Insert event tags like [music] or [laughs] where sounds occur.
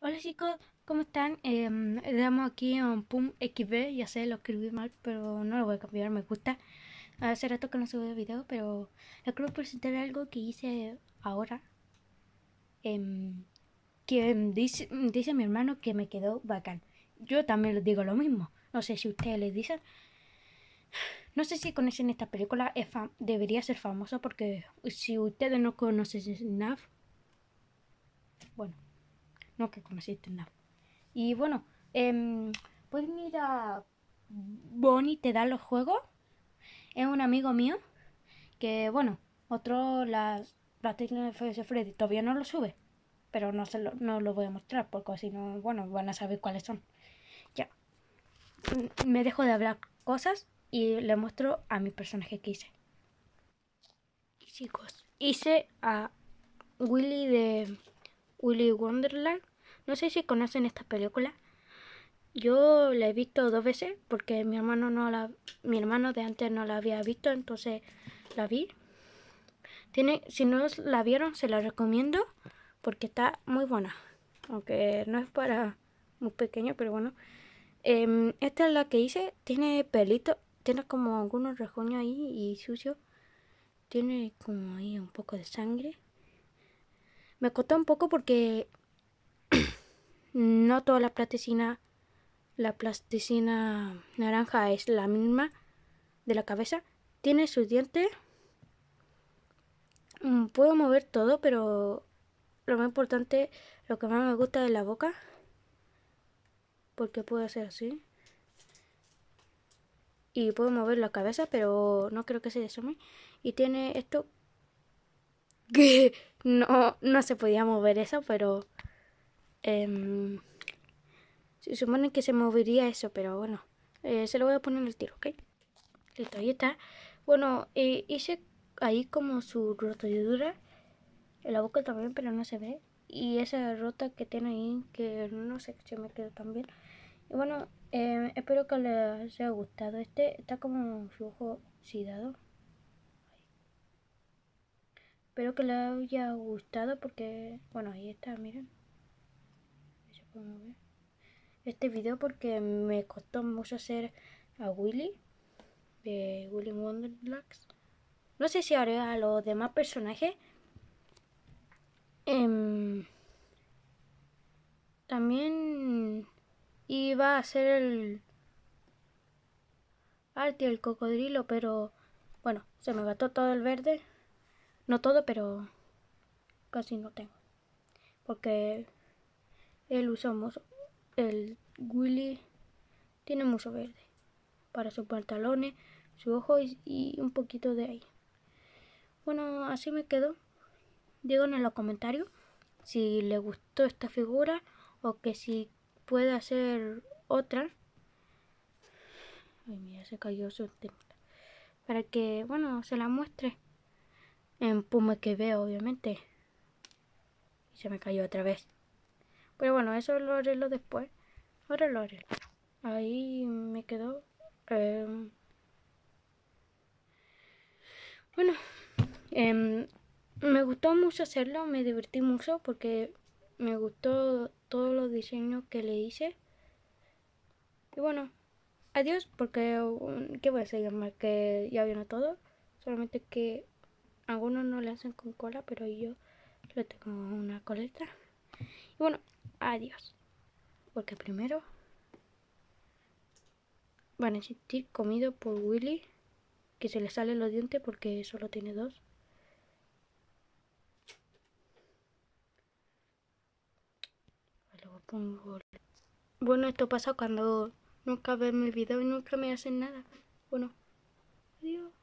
Hola chicos, ¿cómo están? Em, estamos aquí en Pum XB, ya sé, lo escribí mal, pero no lo voy a cambiar, me gusta. Hace rato que no subo video, pero les quiero presentar algo que hice ahora. Em, que em, dice, dice mi hermano que me quedó bacán. Yo también les digo lo mismo, no sé si ustedes les dicen. No sé si conocen esta película, debería ser famoso porque si ustedes no conocen SNAF, bueno no que conociste nada. Y bueno, eh, em, pueden Bonnie te da los juegos. Es un amigo mío que, bueno, otro las técnicas de Freddy todavía no lo sube, pero no se lo, no lo voy a mostrar porque si no, bueno, van a saber cuáles son. Ya. Mm, me dejo de hablar cosas y le muestro a mi personaje que hice. Chicos, hice a Willy de Willy Wonderland. No sé si conocen esta película. Yo la he visto dos veces porque mi hermano no la, mi hermano de antes no la había visto, entonces la vi. Tiene, si no la vieron, se la recomiendo porque está muy buena. Aunque no es para muy pequeño, pero bueno. Em, esta es la que hice. Tiene pelito, tiene como algunos rejuños ahí y sucio. Tiene como ahí un poco de sangre. Me costó un poco porque [coughs] no toda la plasticina, la plasticina naranja es la misma de la cabeza. Tiene sus dientes. Mm, puedo mover todo, pero lo más importante, lo que más me gusta es la boca. Porque puedo hacer así. Y puedo mover la cabeza, pero no creo que se deshume. Y tiene esto... [laughs] que no, no se podía mover eso, pero... Em, se supone que se movería eso, pero bueno. Eh, se lo voy a poner en el tiro, ¿ok? Listo, ahí está. Bueno, eh, hice ahí como su rotadura. En la boca también, pero no se ve. Y esa rota que tiene ahí, que no sé si me quedó tan bien. Y bueno, em, espero que les haya gustado. Este está como un flujo oxidado. Espero que les haya gustado porque, bueno, ahí está, miren. Este video porque me costó mucho hacer a Willy de Willy Wonderlax. No sé si haré a los demás personajes. Em, también iba a hacer el arte el cocodrilo, pero bueno, se me gastó todo el verde. No todo, pero casi no tengo. Porque él usa mucho. El Willy tiene mucho verde. Para sus pantalones, su ojo y, un poquito de ahí. Bueno, así me quedo. Díganme en los comentarios si le gustó esta figura o que si puede hacer otra. Ay, mira, se cayó su Para que, bueno, se la muestre en Puma que veo, obviamente. Y se me cayó otra vez. Pero bueno, eso lo lo después. Ahora lo haré. Ahí me quedó. Em, bueno, em, me gustó mucho hacerlo, me divertí mucho porque me gustó todos los diseños que le hice. Y bueno, adiós porque, um, ¿qué voy a hacer? Más que ya vino todo. Solamente que algunos no le hacen con cola, pero yo le tengo una coleta. Y bueno, adiós. Porque primero van a existir comido por Willy, que se le sale los dientes porque solo tiene dos. Bueno, esto pasa cuando nunca ven mi video y nunca me hacen nada. Bueno, adiós.